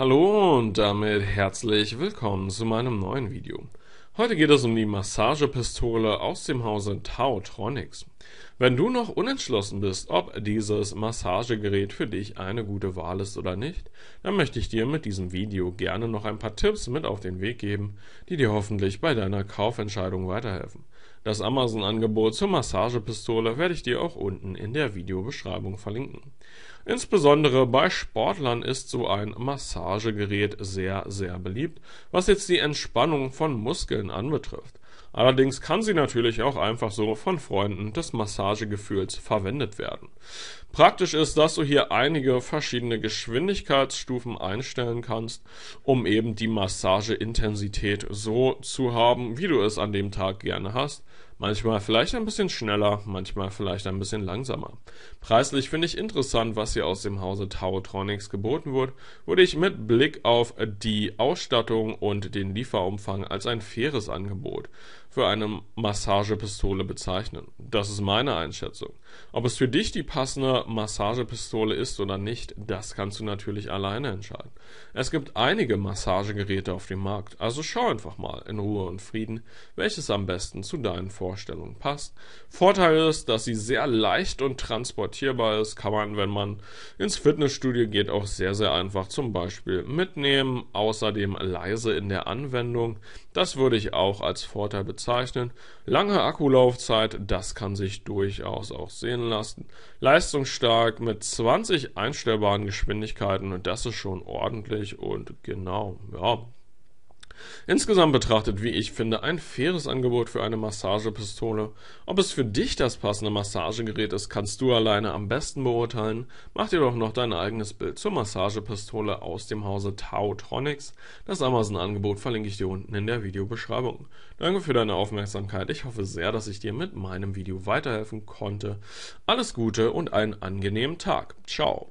Hallo und damit herzlich willkommen zu meinem neuen Video. Heute geht es um die Massagepistole aus dem Hause Tautronics. Wenn du noch unentschlossen bist, ob dieses Massagegerät für dich eine gute Wahl ist oder nicht, dann möchte ich dir mit diesem Video gerne noch ein paar Tipps mit auf den Weg geben, die dir hoffentlich bei deiner Kaufentscheidung weiterhelfen. Das Amazon-Angebot zur Massagepistole werde ich dir auch unten in der Videobeschreibung verlinken. Insbesondere bei Sportlern ist so ein Massagegerät sehr, sehr beliebt, was jetzt die Entspannung von Muskeln anbetrifft. Allerdings kann sie natürlich auch einfach so von Freunden des Massagegefühls verwendet werden. Praktisch ist, dass du hier einige verschiedene Geschwindigkeitsstufen einstellen kannst, um eben die Massageintensität so zu haben, wie du es an dem Tag gerne hast Manchmal vielleicht ein bisschen schneller, manchmal vielleicht ein bisschen langsamer. Preislich finde ich interessant, was hier aus dem Hause Tautronics geboten wird, würde ich mit Blick auf die Ausstattung und den Lieferumfang als ein faires Angebot für eine Massagepistole bezeichnen. Das ist meine Einschätzung. Ob es für dich die passende Massagepistole ist oder nicht, das kannst du natürlich alleine entscheiden. Es gibt einige Massagegeräte auf dem Markt, also schau einfach mal in Ruhe und Frieden, welches am besten zu deinen Vorstellungen Vorstellung passt. Vorteil ist, dass sie sehr leicht und transportierbar ist. Kann man, wenn man ins Fitnessstudio geht, auch sehr, sehr einfach zum Beispiel mitnehmen. Außerdem leise in der Anwendung. Das würde ich auch als Vorteil bezeichnen. Lange Akkulaufzeit, das kann sich durchaus auch sehen lassen. Leistungsstark mit 20 einstellbaren Geschwindigkeiten und das ist schon ordentlich und genau, ja, Insgesamt betrachtet, wie ich finde, ein faires Angebot für eine Massagepistole. Ob es für dich das passende Massagegerät ist, kannst du alleine am besten beurteilen. Mach dir doch noch dein eigenes Bild zur Massagepistole aus dem Hause Tautronics. Das Amazon-Angebot verlinke ich dir unten in der Videobeschreibung. Danke für deine Aufmerksamkeit. Ich hoffe sehr, dass ich dir mit meinem Video weiterhelfen konnte. Alles Gute und einen angenehmen Tag. Ciao.